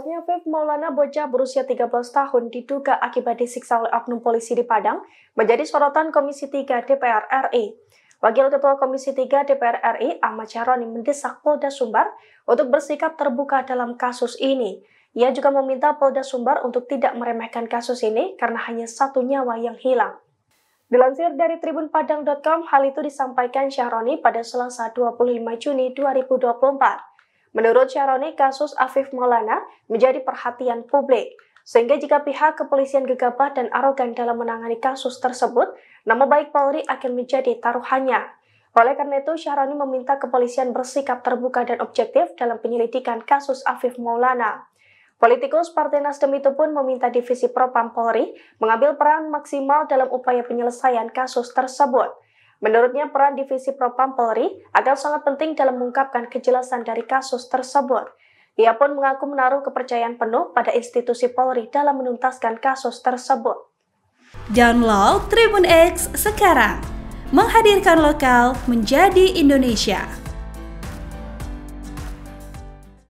tewasnya Feb Maulana bocah berusia 13 tahun diduga akibat disiksa oleh oknum polisi di Padang menjadi sorotan Komisi 3 DPR RI. Wakil Ketua Komisi 3 DPR RI Ahmad Syaroni mendesak Polda Sumbar untuk bersikap terbuka dalam kasus ini. Ia juga meminta Polda Sumbar untuk tidak meremehkan kasus ini karena hanya satu nyawa yang hilang. Dilansir dari tribunpadang.com, hal itu disampaikan Syahroni pada Selasa 25 Juni 2024. Menurut Syaroni, kasus Afif Maulana menjadi perhatian publik. Sehingga jika pihak kepolisian gegabah dan arogan dalam menangani kasus tersebut, nama baik Polri akan menjadi taruhannya. Oleh karena itu, Syahroni meminta kepolisian bersikap terbuka dan objektif dalam penyelidikan kasus Afif Maulana. Politikus Partai Nasdem itu pun meminta Divisi Propam Polri mengambil peran maksimal dalam upaya penyelesaian kasus tersebut. Menurutnya peran Divisi Propam Polri akan sangat penting dalam mengungkapkan kejelasan dari kasus tersebut. Ia pun mengaku menaruh kepercayaan penuh pada institusi Polri dalam menuntaskan kasus tersebut. Download Tribun X sekarang, menghadirkan lokal menjadi Indonesia.